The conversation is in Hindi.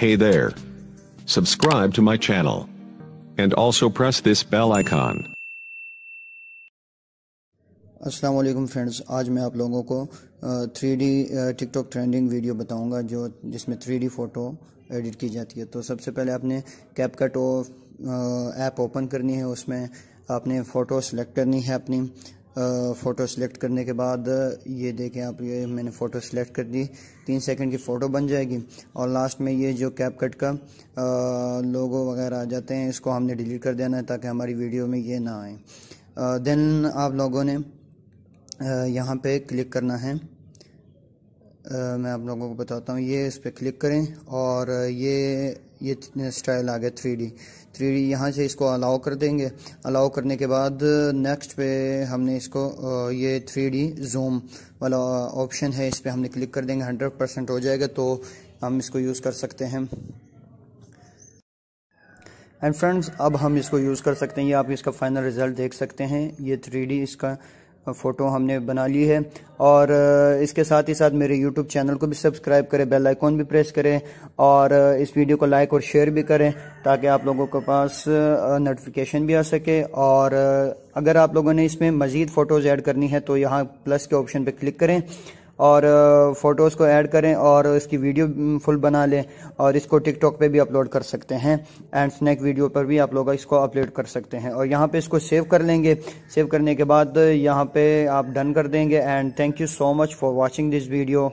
Hey there. Subscribe to my channel. And also press this bell icon. अस्सलाम वालेकुम फ्रेंड्स आज मैं आप लोगों को three D TikTok trending video बताऊंगा जो जिसमें थ्री डी फ़ोटो एडिट की जाती है तो सबसे पहले आपने कैप कट ऐप ओपन करनी है उसमें आपने फ़ोटो सेलेक्ट करनी है अपनी फ़ोटो सेलेक्ट करने के बाद ये देखें आप ये मैंने फ़ोटो सेलेक्ट कर दी तीन सेकंड की फ़ोटो बन जाएगी और लास्ट में ये जो कैप कट का लोगो वगैरह आ जाते हैं इसको हमने डिलीट कर देना है ताकि हमारी वीडियो में ये ना आए देन आप लोगों ने यहाँ पे क्लिक करना है मैं आप लोगों को बताता हूँ ये इस पर क्लिक करें और ये ये स्टाइल आ गया थ्री डी थ्री डी यहाँ से इसको अलाउ कर देंगे अलाउ करने के बाद नेक्स्ट पे हमने इसको ये थ्री डी जूम वाला ऑप्शन है इस पर हमने क्लिक कर देंगे हंड्रेड परसेंट हो जाएगा तो हम इसको यूज़ कर सकते हैं एंड फ्रेंड्स अब हम इसको यूज़ कर सकते हैं ये आप इसका फाइनल रिज़ल्ट देख सकते हैं ये थ्री इसका फ़ोटो हमने बना ली है और इसके साथ ही साथ मेरे यूट्यूब चैनल को भी सब्सक्राइब करें बेल आइकॉन भी प्रेस करें और इस वीडियो को लाइक और शेयर भी करें ताकि आप लोगों के पास नोटिफिकेशन भी आ सके और अगर आप लोगों ने इसमें मज़ीद फ़ोटोज़ ऐड करनी है तो यहाँ प्लस के ऑप्शन पर क्लिक करें और फ़ोटोज़ को ऐड करें और इसकी वीडियो फुल बना लें और इसको टिकटॉक पे भी अपलोड कर सकते हैं एंड स्नैक वीडियो पर भी आप लोग इसको अपलोड कर सकते हैं और यहाँ पे इसको सेव कर लेंगे सेव करने के बाद यहाँ पे आप डन कर देंगे and thank you so much for watching this video